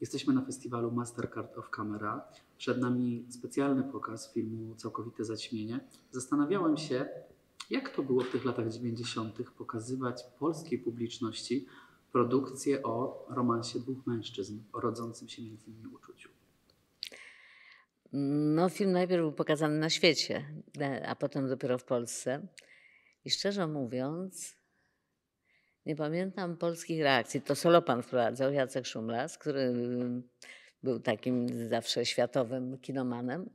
Jesteśmy na festiwalu Mastercard of Camera. Przed nami specjalny pokaz filmu Całkowite Zaćmienie. Zastanawiałem się, jak to było w tych latach 90. pokazywać polskiej publiczności produkcję o romansie dwóch mężczyzn, o rodzącym się między nimi uczuciu. No, film najpierw był pokazany na świecie, a potem dopiero w Polsce. I szczerze mówiąc, nie pamiętam polskich reakcji. To Solopan wprowadzał, Jacek Szumlas, który mm, był takim zawsze światowym kinomanem.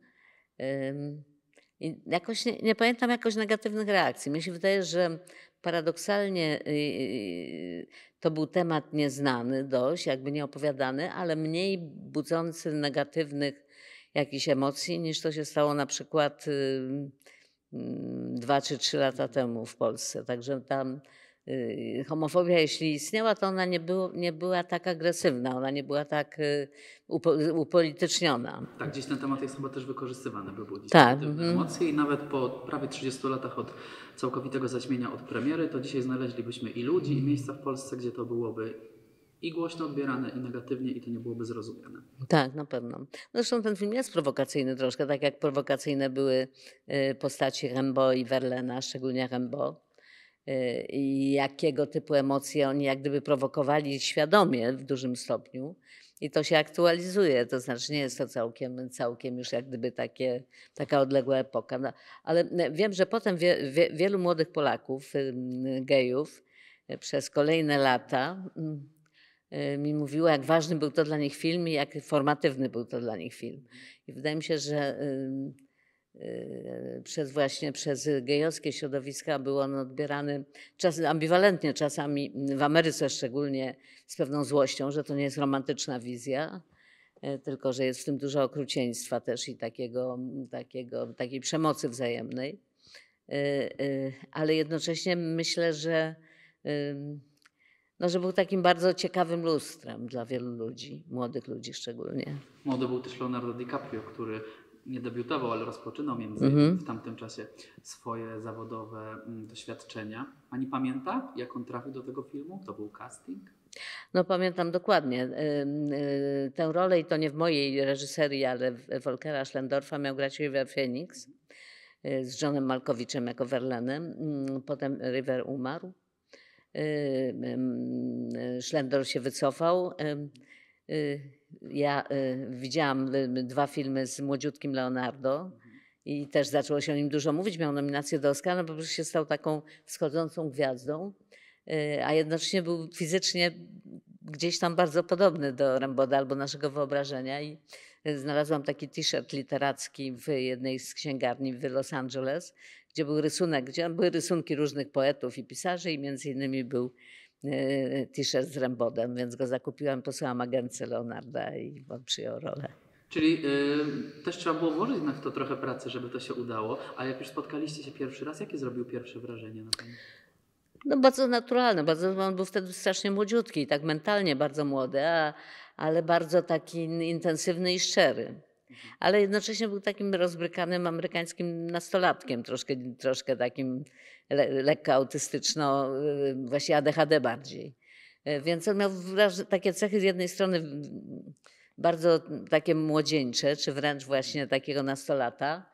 I jakoś nie, nie pamiętam jakoś negatywnych reakcji. Mi się wydaje, że paradoksalnie y, y, y, to był temat nieznany dość, jakby nieopowiadany, ale mniej budzący negatywnych jakichś emocji niż to się stało na przykład mm, dwa czy trzy lata temu w Polsce. Także tam Y, homofobia, jeśli istniała, to ona nie, było, nie była tak agresywna, ona nie była tak y, upo upolityczniona. Tak, gdzieś ten temat jest chyba też wykorzystywany, by budzić tak. Mhm. emocje i nawet po prawie 30 latach od całkowitego zaćmienia od premiery, to dzisiaj znaleźlibyśmy i ludzi, i miejsca w Polsce, gdzie to byłoby i głośno odbierane, i negatywnie, i to nie byłoby zrozumiane. Tak, na pewno. Zresztą ten film jest prowokacyjny troszkę, tak jak prowokacyjne były y, postaci Rembo i Verlena, szczególnie Rembo. Y, jakiego typu emocje oni jak gdyby prowokowali świadomie w dużym stopniu. I to się aktualizuje, to znaczy nie jest to całkiem, całkiem już jak gdyby takie, taka odległa epoka. No, ale wiem, że potem wie, wie, wielu młodych Polaków, y, gejów, y, przez kolejne lata mm, mi mówiło, jak ważny był to dla nich film i jak formatywny był to dla nich film. I wydaje mi się, że Y, przez właśnie przez gejowskie środowiska był on odbierany czas, ambiwalentnie, czasami w Ameryce szczególnie z pewną złością, że to nie jest romantyczna wizja, e, tylko że jest w tym dużo okrucieństwa też i takiego, takiego, takiej przemocy wzajemnej. E, e, ale jednocześnie myślę, że, no, że był takim bardzo ciekawym lustrem dla wielu ludzi, młodych ludzi szczególnie. Młody był też Leonardo DiCaprio, który nie debiutował, ale rozpoczynał między mhm. w tamtym czasie swoje zawodowe mm, doświadczenia. Pani pamięta, jak on trafił do tego filmu? To był casting? No pamiętam dokładnie. E, tę rolę, i to nie w mojej reżyserii, ale e, Volkera Schlendorfa miał grać River Phoenix e, z Johnem Malkowiczem jako Verlanem. Mm, potem River umarł. Schlendorf się wycofał ja y, widziałam y, dwa filmy z młodziutkim Leonardo mhm. i też zaczęło się o nim dużo mówić. Miał nominację do Oscara, bo no się stał taką wschodzącą gwiazdą, y, a jednocześnie był fizycznie gdzieś tam bardzo podobny do Remboda albo naszego wyobrażenia. I y, znalazłam taki t-shirt literacki w jednej z księgarni w Los Angeles, gdzie był rysunek, gdzie były rysunki różnych poetów i pisarzy i między innymi był Y, y, t-shirt z Rembodem, więc go zakupiłam, posłałam agencję Leonarda i on przyjął rolę. Czyli y, też trzeba było włożyć na to trochę pracy, żeby to się udało. A jak już spotkaliście się pierwszy raz, jakie zrobił pierwsze wrażenie na pani? No bardzo naturalne, bardzo, on był wtedy strasznie młodziutki, tak mentalnie bardzo młody, a, ale bardzo taki intensywny i szczery. Mhm. ale jednocześnie był takim rozbrykanym amerykańskim nastolatkiem, troszkę, troszkę takim le, lekko autystyczno, y, właśnie ADHD bardziej. Y, więc on miał takie cechy z jednej strony bardzo takie młodzieńcze, czy wręcz właśnie takiego nastolata,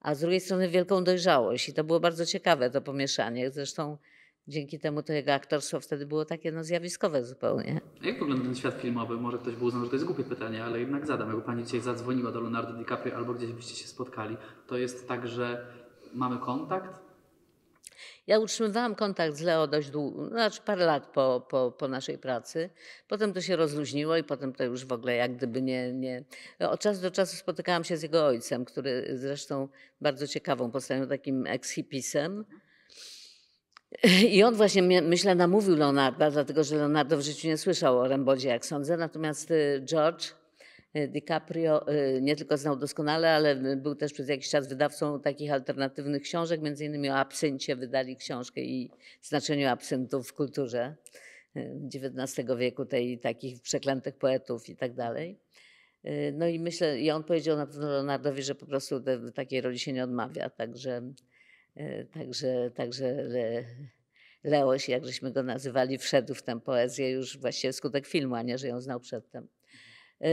a z drugiej strony wielką dojrzałość. I to było bardzo ciekawe to pomieszanie. Zresztą Dzięki temu to jego aktorstwo wtedy było takie no, zjawiskowe zupełnie. A jak wygląda ten świat filmowy? Może ktoś by uznał, że to jest głupie pytanie, ale jednak zadam. Jakby pani dzisiaj zadzwoniła do Leonardo DiCaprio albo gdzieś byście się spotkali, to jest tak, że mamy kontakt, ja utrzymywałam kontakt z Leo dość długo, znaczy parę lat po, po, po, naszej pracy. Potem to się rozluźniło i potem to już w ogóle jak gdyby nie, nie. Od czasu do czasu spotykałam się z jego ojcem, który zresztą bardzo ciekawą postacią, takim ex-hipisem. I on właśnie, myślę, namówił Leonarda, dlatego że Leonardo w życiu nie słyszał o Rembodzie, jak sądzę. Natomiast y, George y, DiCaprio y, nie tylko znał doskonale, ale był też przez jakiś czas wydawcą takich alternatywnych książek, między innymi o absyncie wydali książkę i znaczeniu absyntu w kulturze XIX wieku, tej, takich przeklętych poetów i tak dalej. No i myślę, i on powiedział na pewno Leonardowi, że po prostu te, takiej roli się nie odmawia, także E, także, także Le, Leoś, jak żeśmy go nazywali, wszedł w tę poezję już właściwie wskutek filmu, a nie, że ją znał przedtem. E,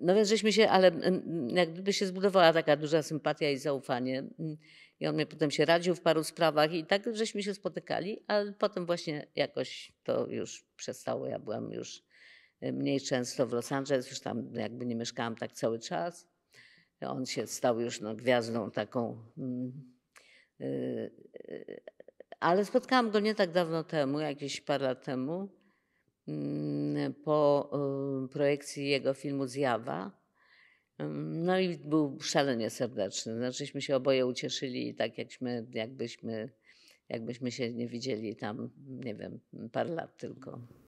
no więc żeśmy się, ale mm, mm, jak gdyby się zbudowała taka duża sympatia i zaufanie. Mm, I on mnie potem się radził w paru sprawach i tak żeśmy się spotykali, ale potem właśnie jakoś to już przestało. Ja byłam już e, mniej często w Los Angeles, już tam jakby nie mieszkałam tak cały czas. On się stał już no, gwiazdą taką Yy, ale spotkałam go nie tak dawno temu, jakieś parę lat temu, mm, po yy, projekcji jego filmu Zjawa. Mm, no i był szalenie serdeczny. Znaczyśmy się oboje ucieszyli, tak jakśmy, jakbyśmy, jakbyśmy się nie widzieli tam, nie wiem, parę lat tylko.